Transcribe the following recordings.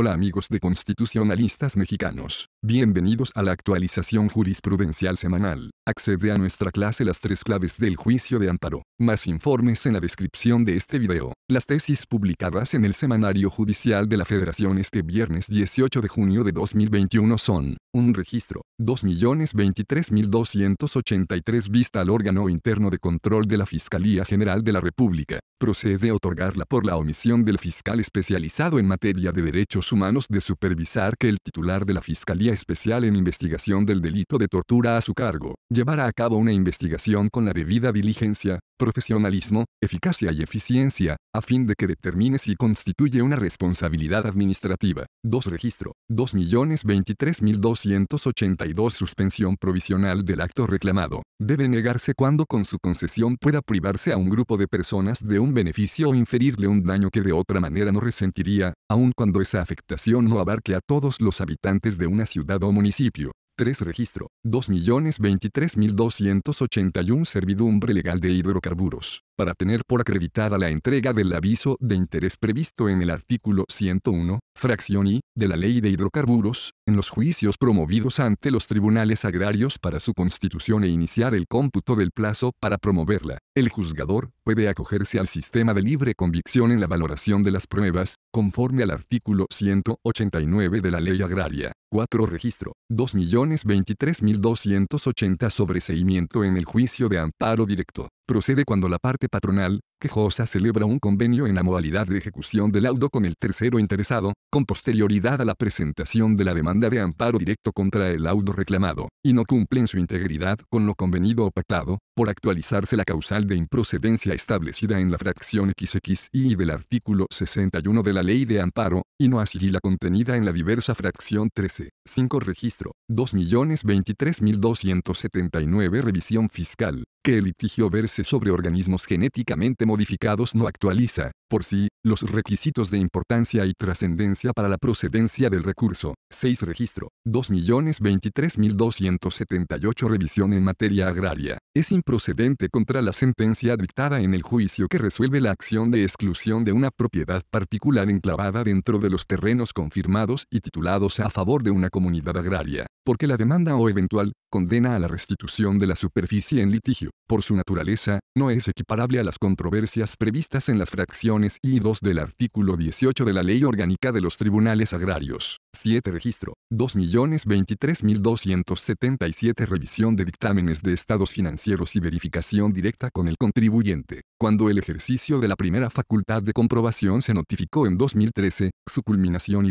Hola amigos de constitucionalistas mexicanos, bienvenidos a la actualización jurisprudencial semanal. Accede a nuestra clase Las tres claves del juicio de amparo. Más informes en la descripción de este video. Las tesis publicadas en el Semanario Judicial de la Federación este viernes 18 de junio de 2021 son un registro, 2.023.283 vista al órgano interno de control de la Fiscalía General de la República. Procede a otorgarla por la omisión del fiscal especializado en materia de derechos Humanos de supervisar que el titular de la Fiscalía Especial en Investigación del Delito de Tortura a su cargo llevara a cabo una investigación con la debida diligencia, profesionalismo, eficacia y eficiencia, a fin de que determine si constituye una responsabilidad administrativa. 2. Registro. 2.023.282 Suspensión provisional del acto reclamado. Debe negarse cuando con su concesión pueda privarse a un grupo de personas de un beneficio o inferirle un daño que de otra manera no resentiría, aun cuando esa afectación no abarque a todos los habitantes de una ciudad o municipio. 3. Registro. 2.023.281 servidumbre legal de hidrocarburos. Para tener por acreditada la entrega del aviso de interés previsto en el artículo 101, fracción I, de la Ley de Hidrocarburos, en los juicios promovidos ante los tribunales agrarios para su constitución e iniciar el cómputo del plazo para promoverla. El juzgador puede acogerse al sistema de libre convicción en la valoración de las pruebas, conforme al artículo 189 de la Ley Agraria. 4. Registro. 2.023.280 sobre seguimiento en el juicio de amparo directo. Procede cuando la parte patronal, quejosa celebra un convenio en la modalidad de ejecución del laudo con el tercero interesado, con posterioridad a la presentación de la demanda de amparo directo contra el auto reclamado, y no cumplen su integridad con lo convenido o pactado, por actualizarse la causal de improcedencia establecida en la fracción XXI del artículo 61 de la Ley de Amparo, y no así la contenida en la diversa fracción 13, 5 registro, 2.023.279 revisión fiscal, que el litigio verse sobre organismos genéticamente modificados no actualiza, por sí, los requisitos de importancia y trascendencia para la procedencia del recurso. 6. Registro. 2.023.278 Revisión en materia agraria. Es improcedente contra la sentencia dictada en el juicio que resuelve la acción de exclusión de una propiedad particular enclavada dentro de los terrenos confirmados y titulados a favor de una comunidad agraria, porque la demanda o eventual condena a la restitución de la superficie en litigio, por su naturaleza, no es equiparable a las controversias previstas en las fracciones y 2 del artículo 18 de la Ley Orgánica de los Tribunales Agrarios. 7 Registro. 2.023.277 Revisión de dictámenes de estados financieros y verificación directa con el contribuyente. Cuando el ejercicio de la primera facultad de comprobación se notificó en 2013, su culminación y,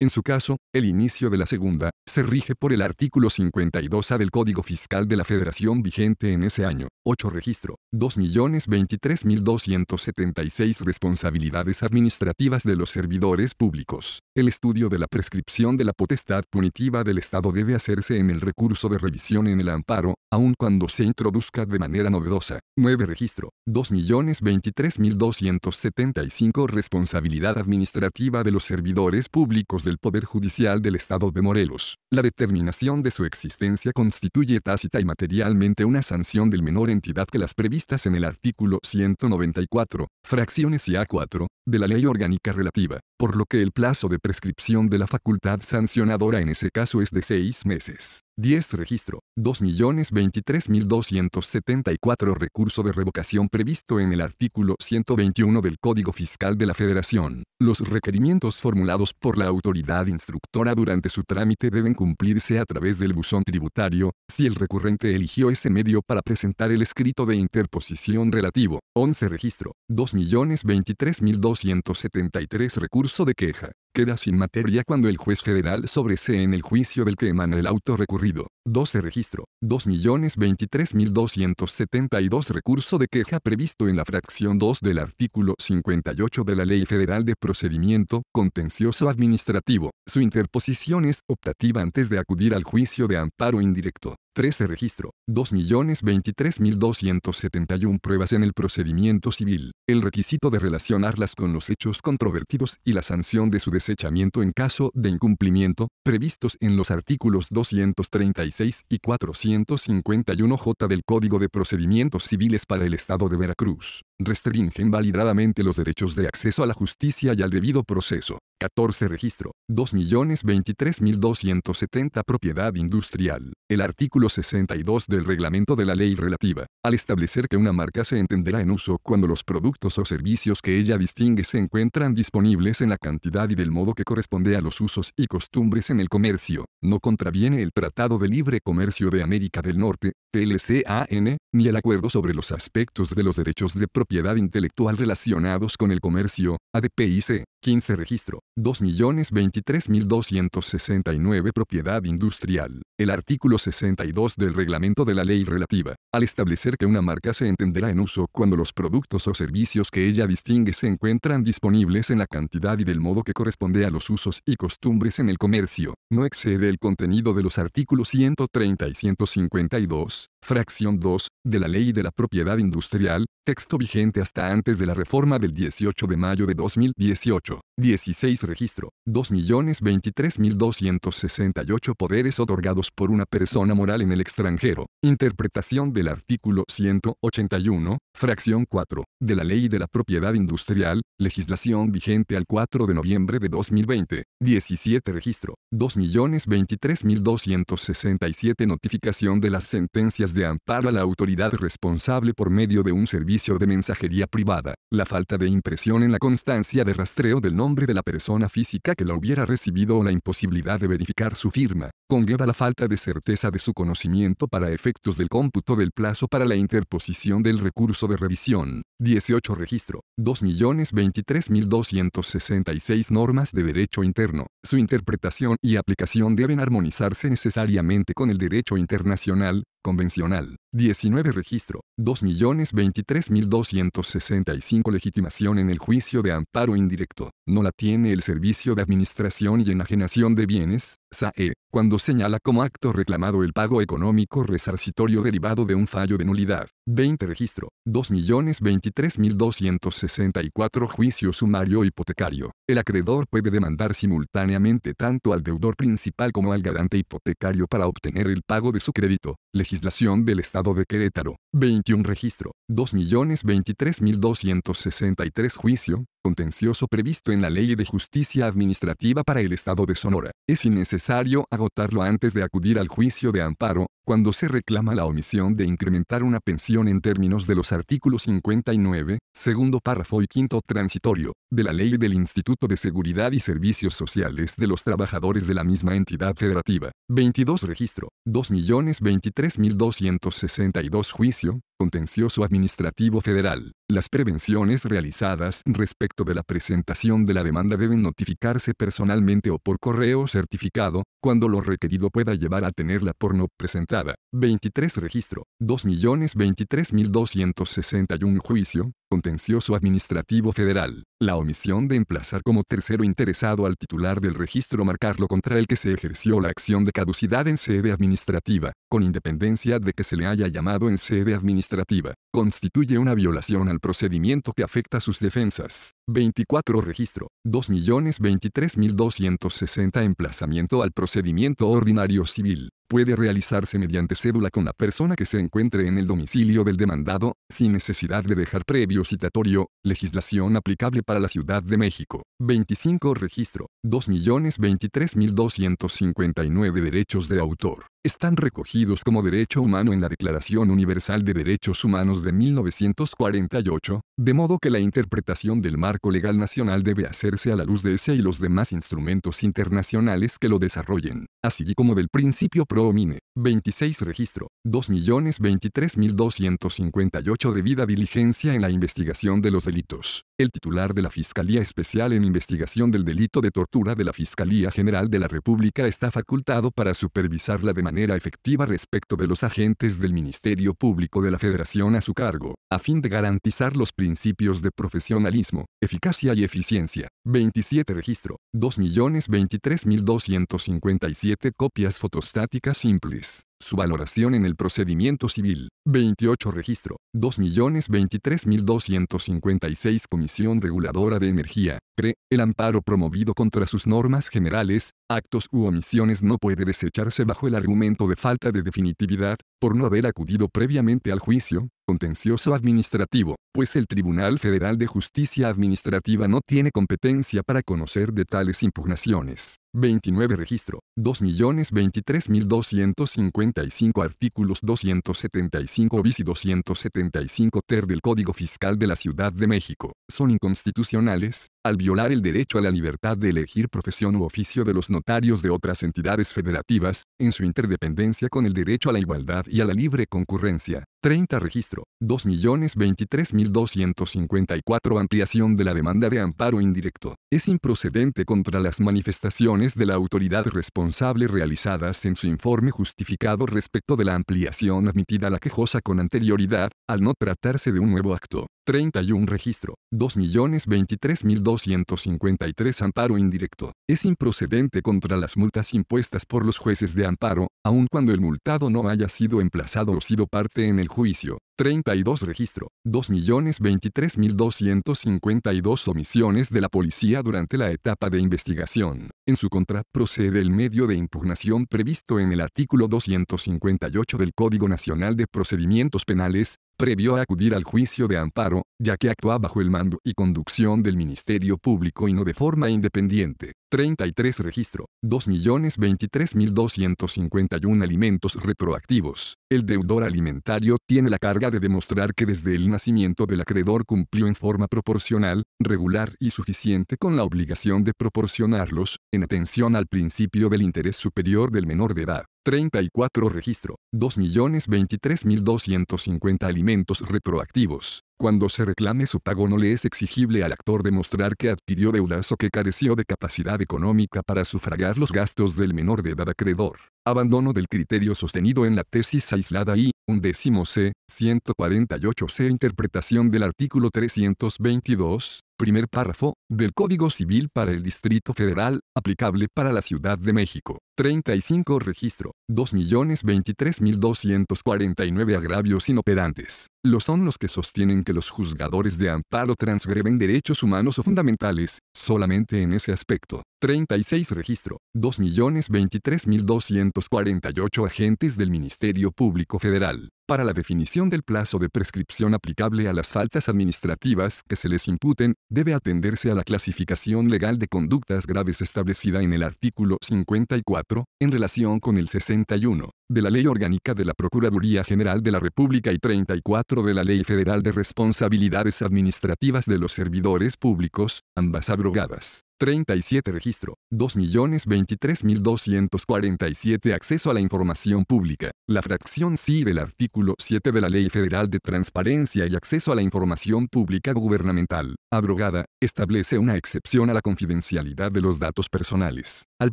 en su caso, el inicio de la segunda, se rige por el artículo 52A del Código Fiscal de la Federación vigente en ese año. 8 Registro. 2.023.276 responsabilidades administrativas de los servidores públicos. El estudio de la prescripción de la potestad punitiva del Estado debe hacerse en el recurso de revisión en el amparo, aun cuando se introduzca de manera novedosa. 9. Registro. 2.023.275 Responsabilidad administrativa de los servidores públicos del Poder Judicial del Estado de Morelos. La determinación de su existencia constituye tácita y materialmente una sanción del menor entidad que las previstas en el artículo 194, fracciones a 4, de la ley orgánica relativa, por lo que el plazo de prescripción de la facultad sancionadora en ese caso es de seis meses. 10 registro, 2.023.274 recurso de revocación previsto en el artículo 121 del Código Fiscal de la Federación. Los requerimientos formulados por la autoridad instructora durante su trámite deben cumplirse a través del buzón tributario, si el recurrente eligió ese medio para presentar el escrito de interposición relativo. 11 registro, 2.023.273 recurso de queja, queda sin materia cuando el juez federal sobresee en el juicio del que emana el auto recurrido. 12 Registro. 2.023.272 Recurso de queja previsto en la fracción 2 del artículo 58 de la Ley Federal de Procedimiento Contencioso Administrativo. Su interposición es optativa antes de acudir al juicio de amparo indirecto. 13 Registro. 2.023.271 Pruebas en el procedimiento civil. El requisito de relacionarlas con los hechos controvertidos y la sanción de su desechamiento en caso de incumplimiento, previstos en los artículos 231 y 451J del Código de Procedimientos Civiles para el Estado de Veracruz. Restringen validadamente los derechos de acceso a la justicia y al debido proceso. 14 Registro. 2.023.270 Propiedad Industrial. El artículo 62 del reglamento de la ley relativa, al establecer que una marca se entenderá en uso cuando los productos o servicios que ella distingue se encuentran disponibles en la cantidad y del modo que corresponde a los usos y costumbres en el comercio, no contraviene el Tratado de Libre Comercio de América del Norte, TLCAN, ni el acuerdo sobre los aspectos de los derechos de propiedad Piedad intelectual relacionados con el comercio, ADPIC. 15 registro, 2.023.269 propiedad industrial. El artículo 62 del reglamento de la ley relativa, al establecer que una marca se entenderá en uso cuando los productos o servicios que ella distingue se encuentran disponibles en la cantidad y del modo que corresponde a los usos y costumbres en el comercio, no excede el contenido de los artículos 130 y 152, fracción 2, de la ley de la propiedad industrial, texto vigente hasta antes de la reforma del 18 de mayo de 2018. 16 registro, 2.023.268 poderes otorgados por una persona moral en el extranjero. Interpretación del artículo 181, fracción 4, de la Ley de la Propiedad Industrial, legislación vigente al 4 de noviembre de 2020. 17 registro, 2.023.267 notificación de las sentencias de amparo a la autoridad responsable por medio de un servicio de mensajería privada. La falta de impresión en la constancia de rastreo del nombre de la persona física que la hubiera recibido o la imposibilidad de verificar su firma, conlleva la falta de certeza de su conocimiento para efectos del cómputo del plazo para la interposición del recurso de revisión. 18 Registro. 2.023.266 normas de derecho interno. Su interpretación y aplicación deben armonizarse necesariamente con el derecho internacional, Convencional, 19 registro, 2.023.265 legitimación en el juicio de amparo indirecto, no la tiene el Servicio de Administración y Enajenación de Bienes, SAE, cuando señala como acto reclamado el pago económico resarcitorio derivado de un fallo de nulidad, 20 registro, 2.023.264 juicio sumario hipotecario. El acreedor puede demandar simultáneamente tanto al deudor principal como al garante hipotecario para obtener el pago de su crédito. Legislación del Estado de Querétaro. 21 registro, 2.023.263 juicio, contencioso previsto en la Ley de Justicia Administrativa para el Estado de Sonora. Es innecesario agotarlo antes de acudir al juicio de amparo, cuando se reclama la omisión de incrementar una pensión en términos de los artículos 59, segundo párrafo y quinto transitorio, de la Ley del Instituto de Seguridad y Servicios Sociales de los Trabajadores de la misma entidad federativa. 22 Registro. 2.023.262 Juicio. Contencioso Administrativo Federal. Las prevenciones realizadas respecto de la presentación de la demanda deben notificarse personalmente o por correo certificado, cuando lo requerido pueda llevar a tenerla por no presentada. 23 Registro. 2.023.261 Juicio. Contencioso Administrativo Federal. La omisión de emplazar como tercero interesado al titular del registro marcarlo contra el que se ejerció la acción de caducidad en sede administrativa, con independencia de que se le haya llamado en sede administrativa, constituye una violación al procedimiento que afecta sus defensas. 24 registro, 2.023.260 emplazamiento al procedimiento ordinario civil, puede realizarse mediante cédula con la persona que se encuentre en el domicilio del demandado, sin necesidad de dejar previo citatorio, legislación aplicable para la Ciudad de México. 25 registro, 2.023.259 derechos de autor están recogidos como derecho humano en la Declaración Universal de Derechos Humanos de 1948, de modo que la interpretación del marco legal nacional debe hacerse a la luz de ese y los demás instrumentos internacionales que lo desarrollen así como del principio Promine, 26 registro, 2.023.258 debida diligencia en la investigación de los delitos. El titular de la Fiscalía Especial en Investigación del Delito de Tortura de la Fiscalía General de la República está facultado para supervisarla de manera efectiva respecto de los agentes del Ministerio Público de la Federación a su cargo, a fin de garantizar los principios de profesionalismo, eficacia y eficiencia. 27 registro, 2.023.257 copias fotostáticas simples. Su valoración en el procedimiento civil. 28 Registro. 2.023.256 Comisión Reguladora de Energía. pre, El amparo promovido contra sus normas generales, actos u omisiones no puede desecharse bajo el argumento de falta de definitividad, por no haber acudido previamente al juicio, contencioso administrativo, pues el Tribunal Federal de Justicia Administrativa no tiene competencia para conocer de tales impugnaciones. 29 registro, 2.023.255 artículos 275 bis y 275 ter del Código Fiscal de la Ciudad de México, son inconstitucionales, al violar el derecho a la libertad de elegir profesión u oficio de los notarios de otras entidades federativas, en su interdependencia con el derecho a la igualdad y a la libre concurrencia. 30 registro, 2.023.254 ampliación de la demanda de amparo indirecto. Es improcedente contra las manifestaciones de la autoridad responsable realizadas en su informe justificado respecto de la ampliación admitida a la quejosa con anterioridad, al no tratarse de un nuevo acto. 31 Registro. 2.023.253 Amparo indirecto. Es improcedente contra las multas impuestas por los jueces de amparo, aun cuando el multado no haya sido emplazado o sido parte en el juicio. 32 registro, 2.023.252 omisiones de la policía durante la etapa de investigación. En su contra procede el medio de impugnación previsto en el artículo 258 del Código Nacional de Procedimientos Penales, Previo a acudir al juicio de amparo, ya que actúa bajo el mando y conducción del Ministerio Público y no de forma independiente. 33 Registro. 2.023.251 alimentos retroactivos. El deudor alimentario tiene la carga de demostrar que desde el nacimiento del acreedor cumplió en forma proporcional, regular y suficiente con la obligación de proporcionarlos, en atención al principio del interés superior del menor de edad. 34 registro, 2.023.250 alimentos retroactivos, cuando se reclame su pago no le es exigible al actor demostrar que adquirió deudas o que careció de capacidad económica para sufragar los gastos del menor de edad acreedor. Abandono del criterio sostenido en la tesis aislada y, undécimo C, 148C Interpretación del artículo 322, primer párrafo, del Código Civil para el Distrito Federal, aplicable para la Ciudad de México. 35 Registro, 2.023.249 agravios inoperantes lo son los que sostienen que los juzgadores de amparo transgreben derechos humanos o fundamentales, solamente en ese aspecto. 36 Registro, 2.023.248 agentes del Ministerio Público Federal, para la definición del plazo de prescripción aplicable a las faltas administrativas que se les imputen, debe atenderse a la clasificación legal de conductas graves establecida en el artículo 54, en relación con el 61, de la Ley Orgánica de la Procuraduría General de la República y 34 de la Ley Federal de Responsabilidades Administrativas de los Servidores Públicos, ambas abrogadas. 37 registro, 2.023.247 acceso a la información pública. La fracción C del artículo 7 de la Ley Federal de Transparencia y Acceso a la Información Pública Gubernamental, abrogada, establece una excepción a la confidencialidad de los datos personales, al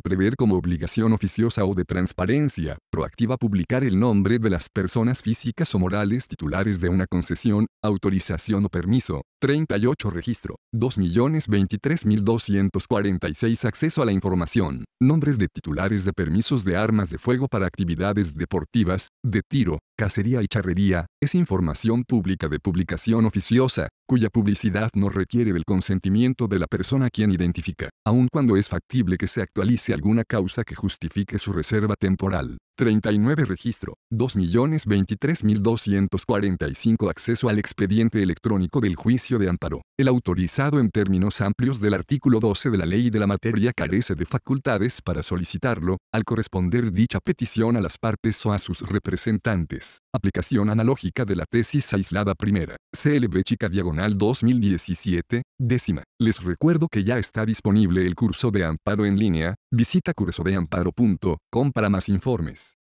prever como obligación oficiosa o de transparencia proactiva publicar el nombre de las personas físicas o morales titulares de una concesión, autorización o permiso. 38 registro, 2.023.247 46 Acceso a la información, nombres de titulares de permisos de armas de fuego para actividades deportivas, de tiro, cacería y charrería, es información pública de publicación oficiosa, cuya publicidad no requiere del consentimiento de la persona quien identifica, aun cuando es factible que se actualice alguna causa que justifique su reserva temporal. 39 Registro, 2.023.245 Acceso al expediente electrónico del juicio de amparo. El autorizado en términos amplios del artículo 12 de la ley de la materia carece de facultades para solicitarlo, al corresponder dicha petición a las partes o a sus representantes. Aplicación analógica de la tesis aislada primera. CLB Chica Diagonal 2017, décima. Les recuerdo que ya está disponible el curso de amparo en línea. Visita cursodeamparo.com para más informes.